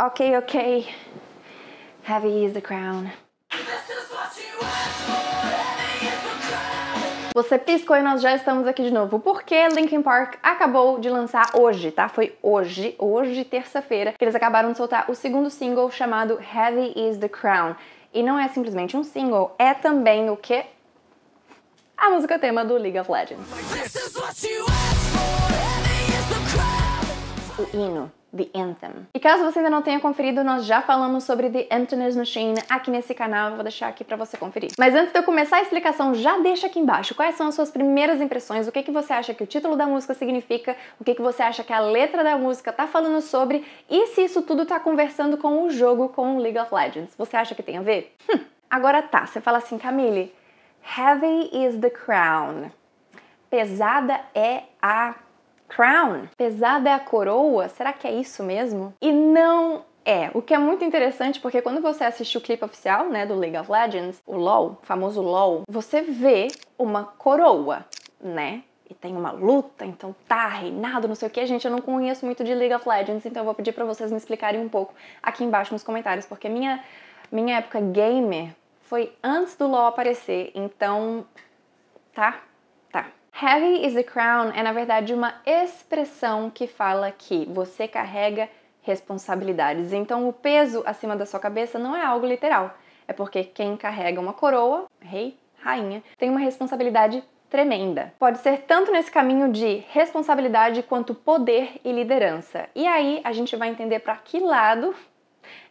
Ok, ok. Heavy is the crown. Você piscou e nós já estamos aqui de novo, porque Linkin Park acabou de lançar hoje, tá? Foi hoje, hoje, terça-feira, que eles acabaram de soltar o segundo single chamado Heavy is the Crown. E não é simplesmente um single, é também o quê? A música tema do League of Legends. O hino. The Anthem. E caso você ainda não tenha conferido, nós já falamos sobre The Emptiness Machine aqui nesse canal, eu vou deixar aqui para você conferir. Mas antes de eu começar a explicação, já deixa aqui embaixo quais são as suas primeiras impressões, o que, que você acha que o título da música significa, o que, que você acha que a letra da música tá falando sobre e se isso tudo tá conversando com o jogo, com o League of Legends. Você acha que tem a ver? Hum. Agora tá, você fala assim, Camille, heavy is the crown. Pesada é a crown. Pesada é a coroa? Será que é isso mesmo? E não é, o que é muito interessante porque quando você assiste o clipe oficial, né, do League of Legends, o LoL, o famoso LoL, você vê uma coroa, né? E tem uma luta, então tá, reinado, não sei o que. Gente, eu não conheço muito de League of Legends, então eu vou pedir para vocês me explicarem um pouco aqui embaixo nos comentários, porque minha, minha época gamer foi antes do LoL aparecer, então tá, tá. Heavy is the crown é na verdade uma expressão que fala que você carrega responsabilidades. Então o peso acima da sua cabeça não é algo literal. É porque quem carrega uma coroa, rei, rainha, tem uma responsabilidade tremenda. Pode ser tanto nesse caminho de responsabilidade quanto poder e liderança. E aí a gente vai entender para que lado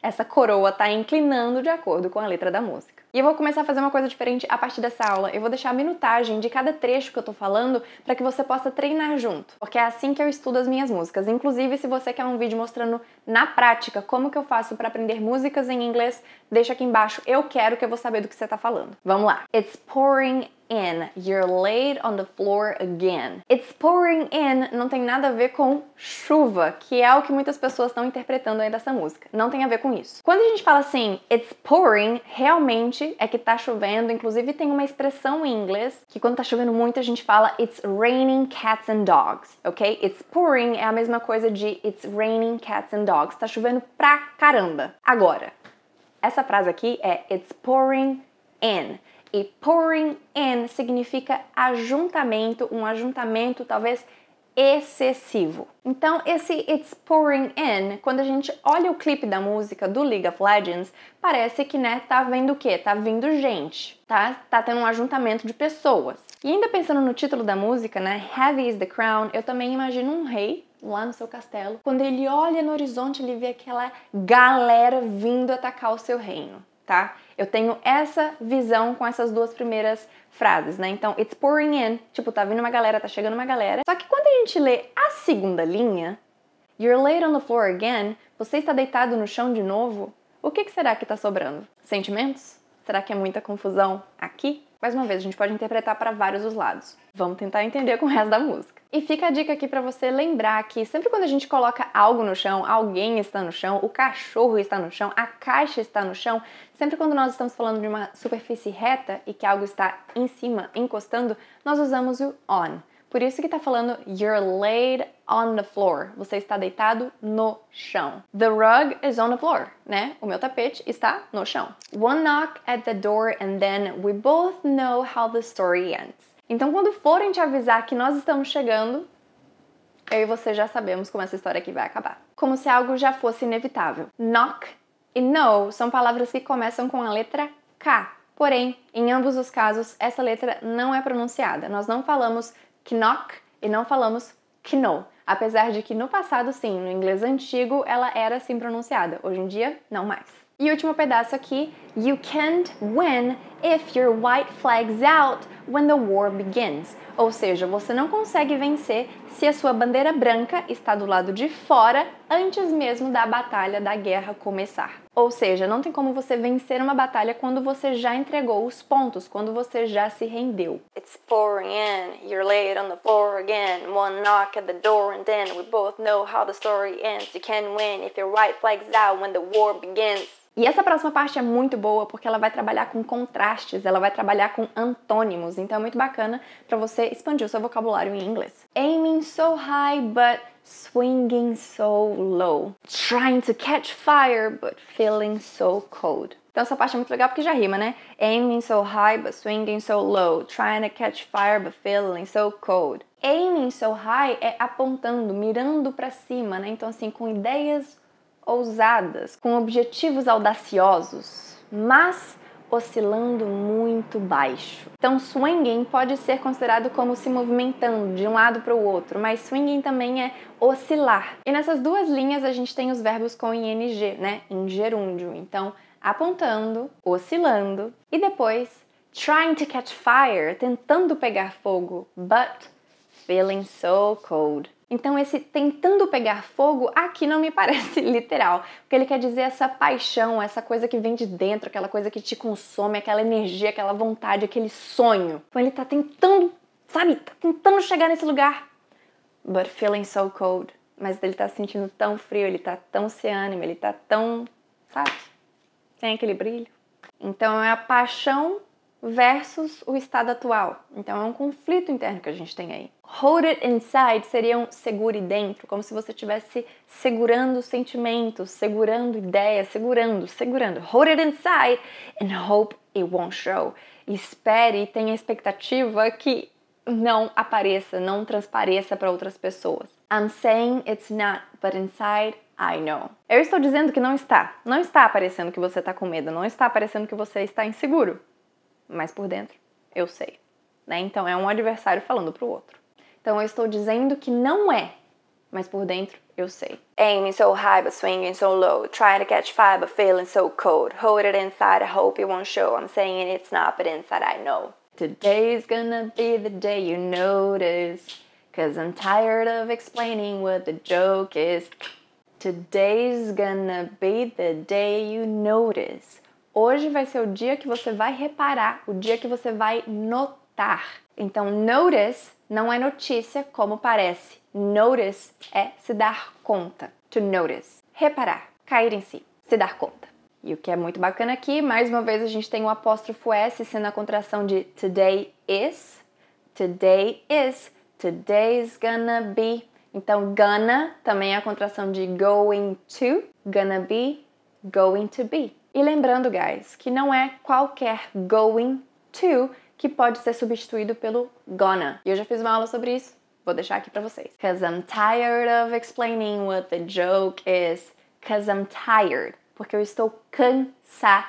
essa coroa está inclinando de acordo com a letra da música. E eu vou começar a fazer uma coisa diferente a partir dessa aula. Eu vou deixar a minutagem de cada trecho que eu tô falando para que você possa treinar junto, porque é assim que eu estudo as minhas músicas. Inclusive, se você quer um vídeo mostrando na prática como que eu faço para aprender músicas em inglês, deixa aqui embaixo. Eu quero que eu vou saber do que você tá falando. Vamos lá. It's pouring in, you're laid on the floor again. It's pouring in não tem nada a ver com chuva, que é o que muitas pessoas estão interpretando aí dessa música. Não tem a ver com isso. Quando a gente fala assim, it's pouring, realmente é que tá chovendo. Inclusive tem uma expressão em inglês que quando tá chovendo muito a gente fala it's raining cats and dogs, ok? It's pouring é a mesma coisa de it's raining cats and dogs. Tá chovendo pra caramba. Agora, essa frase aqui é it's pouring in. E pouring in significa ajuntamento, um ajuntamento talvez excessivo. Então, esse It's Pouring In, quando a gente olha o clipe da música do League of Legends, parece que, né, tá vendo o quê? Tá vindo gente, tá? Tá tendo um ajuntamento de pessoas. E ainda pensando no título da música, né, Heavy is the Crown, eu também imagino um rei lá no seu castelo. Quando ele olha no horizonte, ele vê aquela galera vindo atacar o seu reino tá? Eu tenho essa visão com essas duas primeiras frases, né? Então, it's pouring in, tipo, tá vindo uma galera, tá chegando uma galera. Só que quando a gente lê a segunda linha, you're laid on the floor again, você está deitado no chão de novo, o que, que será que tá sobrando? Sentimentos? Será que é muita confusão aqui? Mais uma vez, a gente pode interpretar para vários os lados. Vamos tentar entender com o resto da música. E fica a dica aqui para você lembrar que sempre quando a gente coloca algo no chão, alguém está no chão, o cachorro está no chão, a caixa está no chão, sempre quando nós estamos falando de uma superfície reta e que algo está em cima, encostando, nós usamos o on. Por isso que tá falando you're laid on the floor. Você está deitado no chão. The rug is on the floor, né? O meu tapete está no chão. One knock at the door and then we both know how the story ends. Então, quando forem te avisar que nós estamos chegando, eu e você já sabemos como essa história aqui vai acabar. Como se algo já fosse inevitável. Knock e no são palavras que começam com a letra K. Porém, em ambos os casos, essa letra não é pronunciada. Nós não falamos knock e não falamos know, apesar de que no passado sim, no inglês antigo ela era assim pronunciada, hoje em dia não mais. E último pedaço aqui, you can't win if your white flag's out when the war begins. Ou seja, você não consegue vencer se a sua bandeira branca está do lado de fora antes mesmo da batalha da guerra começar. Ou seja, não tem como você vencer uma batalha quando você já entregou os pontos, quando você já se rendeu. It's pouring in, you're laid on the floor again. One knock at the door and then we both know how the story ends. You can win if your white flag's out when the war begins. E essa próxima parte é muito boa porque ela vai trabalhar com contrastes, ela vai trabalhar com antônimos, então é muito bacana para você expandir o seu vocabulário em inglês. Aiming so high but swinging so low. Trying to catch fire but feeling so cold. Então essa parte é muito legal porque já rima, né? Aiming so high but swinging so low, trying to catch fire but feeling so cold. Aiming so high é apontando, mirando para cima, né? Então assim, com ideias ousadas, com objetivos audaciosos, mas oscilando muito baixo. Então, swinging pode ser considerado como se movimentando de um lado para o outro, mas swinging também é oscilar. E nessas duas linhas a gente tem os verbos com ing, né, em gerúndio. Então, apontando, oscilando e depois trying to catch fire, tentando pegar fogo, but feeling so cold. Então, esse tentando pegar fogo aqui não me parece literal, porque ele quer dizer é essa paixão, essa coisa que vem de dentro, aquela coisa que te consome, aquela energia, aquela vontade, aquele sonho. Então, ele tá tentando, sabe, tá tentando chegar nesse lugar, but feeling so cold. Mas ele tá sentindo tão frio, ele tá tão sem ânimo, ele tá tão, sabe, sem aquele brilho. Então, é a paixão versus o estado atual. Então é um conflito interno que a gente tem aí. Hold it inside seria um segure dentro, como se você estivesse segurando sentimentos, segurando ideias, segurando, segurando. Hold it inside and hope it won't show. espere e tenha expectativa que não apareça, não transpareça para outras pessoas. I'm saying it's not, but inside I know. Eu estou dizendo que não está. Não está aparecendo que você está com medo, não está aparecendo que você está inseguro. mas por dentro eu sei. Né? Então é um adversário falando para o outro. Então eu estou dizendo que não é, mas por dentro eu sei. Aiming so high but swinging so low, trying to catch fire but feeling so cold. Hold it inside, I hope it won't show. I'm saying it's not, but inside I know. Today's gonna be the day you notice, cause I'm tired of explaining what the joke is. Today's gonna be the day you notice. Hoje vai ser o dia que você vai reparar, o dia que você vai notar. Então, notice não é notícia como parece. Notice é se dar conta. To notice. Reparar, cair em si, se dar conta. E o que é muito bacana aqui, mais uma vez a gente tem o um apóstrofo S sendo a contração de today is, today is, today's gonna be. Então, gonna também é a contração de going to, gonna be, going to be. E lembrando, guys, que não é qualquer going to que pode ser substituído pelo gonna. E eu já fiz uma aula sobre isso, vou deixar aqui para vocês. Cause I'm tired of explaining what the joke is. Cause I'm tired. Porque eu estou cansado.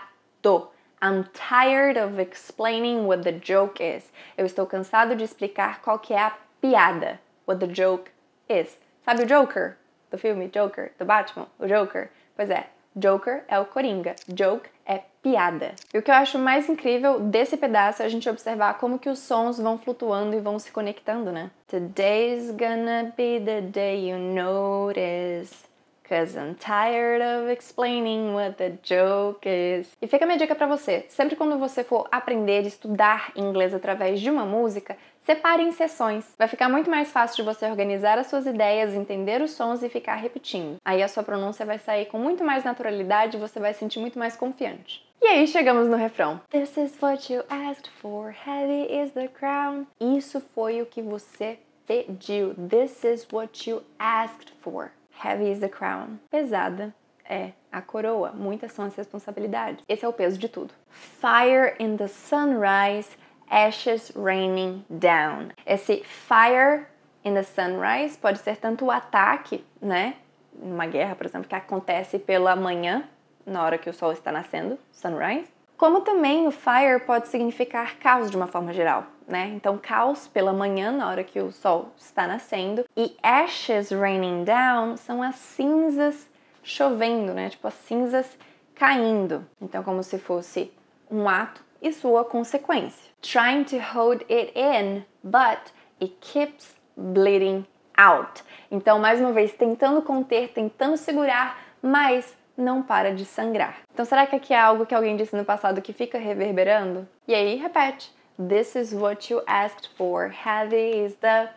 I'm tired of explaining what the joke is. Eu estou cansado de explicar qual que é a piada. What the joke is. Sabe o Joker? Do filme Joker? Do Batman? O Joker? Pois é, Joker é o Coringa. Joke é piada. E o que eu acho mais incrível desse pedaço é a gente observar como que os sons vão flutuando e vão se conectando, né? Today's gonna be the day you notice because I'm tired of explaining what the joke is. E fica a minha dica para você. Sempre quando você for aprender, e estudar inglês através de uma música, separe em sessões. Vai ficar muito mais fácil de você organizar as suas ideias, entender os sons e ficar repetindo. Aí a sua pronúncia vai sair com muito mais naturalidade e você vai sentir muito mais confiante. E aí chegamos no refrão. This is what you asked for, heavy is the crown. Isso foi o que você pediu. This is what you asked for. Heavy is the crown. Pesada é a coroa. Muitas são as responsabilidades. Esse é o peso de tudo. Fire in the sunrise, ashes raining down. Esse fire in the sunrise pode ser tanto o ataque, né? Uma guerra, por exemplo, que acontece pela manhã, na hora que o sol está nascendo, sunrise. Como também o fire pode significar caos de uma forma geral né? Então, caos pela manhã, na hora que o sol está nascendo, e ashes raining down são as cinzas chovendo, né? Tipo as cinzas caindo. Então, como se fosse um ato e sua consequência. Trying to hold it in, but it keeps bleeding out. Então, mais uma vez, tentando conter, tentando segurar, mas não para de sangrar. Então, será que aqui é algo que alguém disse no passado que fica reverberando? E aí, repete. This is what you asked for. Heavy is the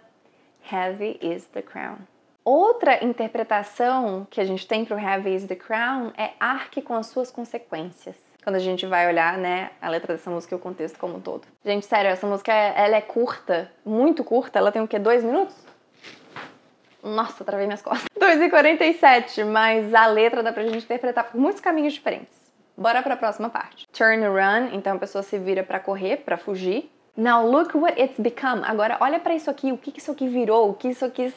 Heavy is the crown. Outra interpretação que a gente tem para o Heavy is the crown é arque com as suas consequências. Quando a gente vai olhar, né, a letra dessa música e o contexto como um todo. Gente, sério, essa música ela é curta, muito curta. Ela tem o quê? Dois minutos? Nossa, travei minhas costas. 2h47, mas a letra dá pra gente interpretar por muitos caminhos diferentes. Bora para a próxima parte. Turn run, então a pessoa se vira para correr, para fugir. Now look what it's become. Agora olha para isso aqui, o que isso aqui virou, o que isso aqui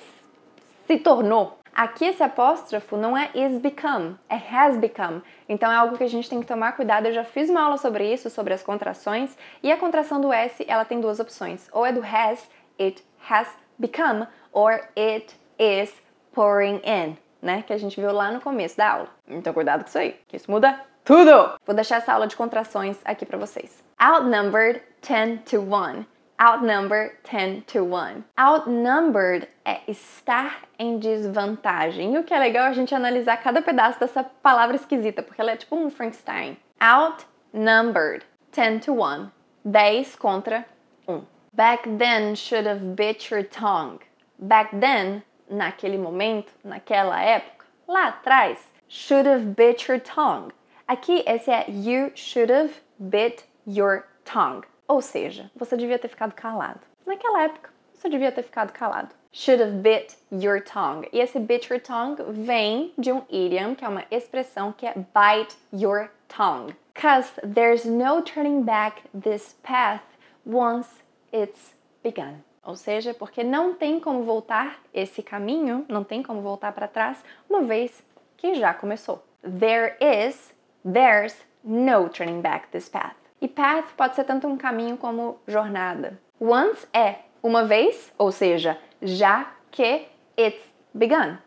se tornou. Aqui esse apóstrofo não é is become, é has become. Então é algo que a gente tem que tomar cuidado. Eu já fiz uma aula sobre isso, sobre as contrações, e a contração do S, ela tem duas opções. Ou é do has, it has become, or it is pouring in, né, que a gente viu lá no começo da aula. Então cuidado com isso aí, que isso muda tudo! Vou deixar essa aula de contrações aqui para vocês. Outnumbered 10 to 1. Outnumbered 10 to 1. Outnumbered é estar em desvantagem. E o que é legal é a gente analisar cada pedaço dessa palavra esquisita, porque ela é tipo um Frankenstein. Outnumbered 10 to 1. 10 contra 1. Back then should have bit your tongue. Back then, naquele momento, naquela época, lá atrás, should have bit your tongue Aqui, esse é You should have bit your tongue. Ou seja, você devia ter ficado calado. Naquela época, você devia ter ficado calado. Should have bit your tongue. E esse bit your tongue vem de um idiom, que é uma expressão que é bite your tongue. Cause there's no turning back this path once it's begun. Ou seja, porque não tem como voltar esse caminho, não tem como voltar para trás, uma vez que já começou. There is There's no turning back this path. E path pode ser tanto um caminho como jornada. Once é uma vez, ou seja, já que it's begun.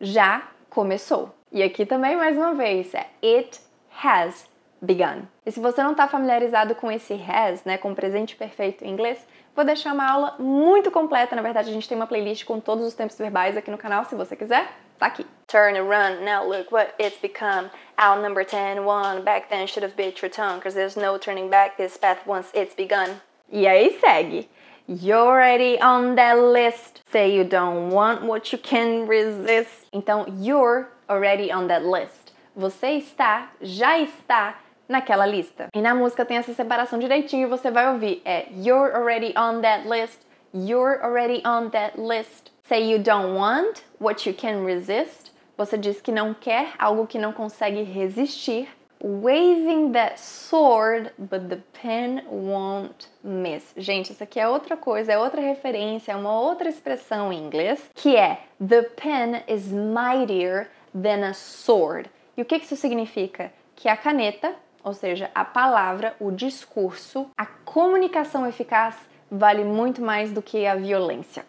Já começou. E aqui também, mais uma vez, é it has begun. E se você não está familiarizado com esse has, né, com o presente perfeito em inglês, vou deixar uma aula muito completa. Na verdade, a gente tem uma playlist com todos os tempos verbais aqui no canal, se você quiser. Tá aqui. Turn around, now look what it's become. Out number 10, one. Back then should have bit your tongue, cause there's no turning back this path once it's begun. E aí segue. You're already on that list. Say you don't want what you can resist. Então, you're already on that list. Você está, já está naquela lista. E na música tem essa separação direitinho e você vai ouvir. É you're already on that list. You're already on that list. Say you don't want what you can resist. Você diz que não quer algo que não consegue resistir. Waving that sword, but the pen won't miss. Gente, isso aqui é outra coisa, é outra referência, é uma outra expressão em inglês, que é The pen is mightier than a sword. E o que isso significa? Que a caneta, ou seja, a palavra, o discurso, a comunicação eficaz vale muito mais do que a violência.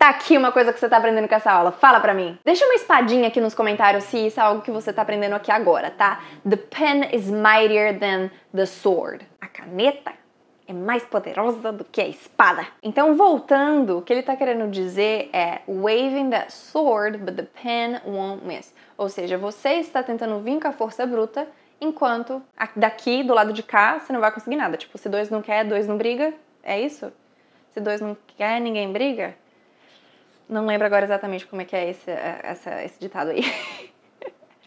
Tá aqui uma coisa que você tá aprendendo com essa aula. Fala pra mim. Deixa uma espadinha aqui nos comentários se isso é algo que você tá aprendendo aqui agora, tá? The pen is mightier than the sword. A caneta é mais poderosa do que a espada. Então, voltando, o que ele está querendo dizer é waving that sword, but the pen won't miss. Ou seja, você está tentando vir com a força bruta, enquanto daqui, do lado de cá, você não vai conseguir nada. Tipo, se dois não quer, dois não briga. É isso? Se dois não quer, ninguém briga. Não lembro agora exatamente como é que é esse, é, essa, esse ditado aí.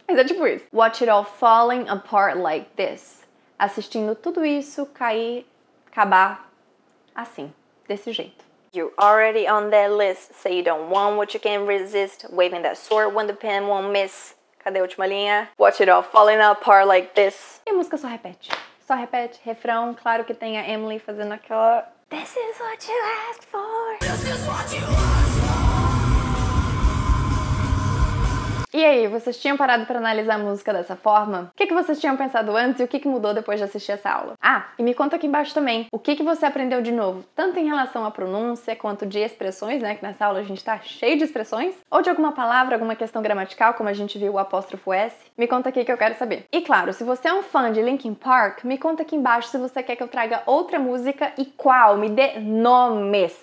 Mas é tipo isso. Watch it all falling apart like this. Assistindo tudo isso cair, acabar assim, desse jeito. You're already on that list, so you don't want what you can't resist. Waving that sword when the pen won't miss. Cadê a última linha? Watch it all falling apart like this. E a música só repete. Só repete, refrão, claro que tem a Emily fazendo aquela... This is what you asked for. This is what you E aí, vocês tinham parado para analisar a música dessa forma? O que, que vocês tinham pensado antes e o que, que mudou depois de assistir essa aula? Ah, e me conta aqui embaixo também o que, que você aprendeu de novo, tanto em relação à pronúncia quanto de expressões, né? Que nessa aula a gente está cheio de expressões, ou de alguma palavra, alguma questão gramatical, como a gente viu o apóstrofo S. Me conta aqui que eu quero saber. E claro, se você é um fã de Linkin Park, me conta aqui embaixo se você quer que eu traga outra música e qual. Me dê nomes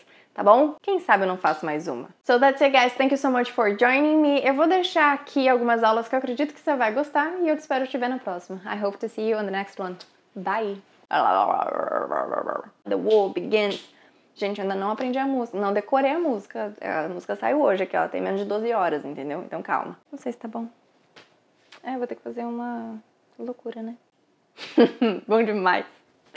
tá bom? Quem sabe eu não faço mais uma. So that's it, guys. Thank you so much for joining me. Eu vou deixar aqui algumas aulas que eu acredito que você vai gostar e eu te espero te ver na próxima. I hope to see you on the next one. Bye! The war begins. Gente, eu ainda não aprendi a música, não decorei a música. A música saiu hoje aqui, ó. Tem menos de 12 horas, entendeu? Então calma. Não sei se tá bom. É, vou ter que fazer uma loucura, né? bom demais.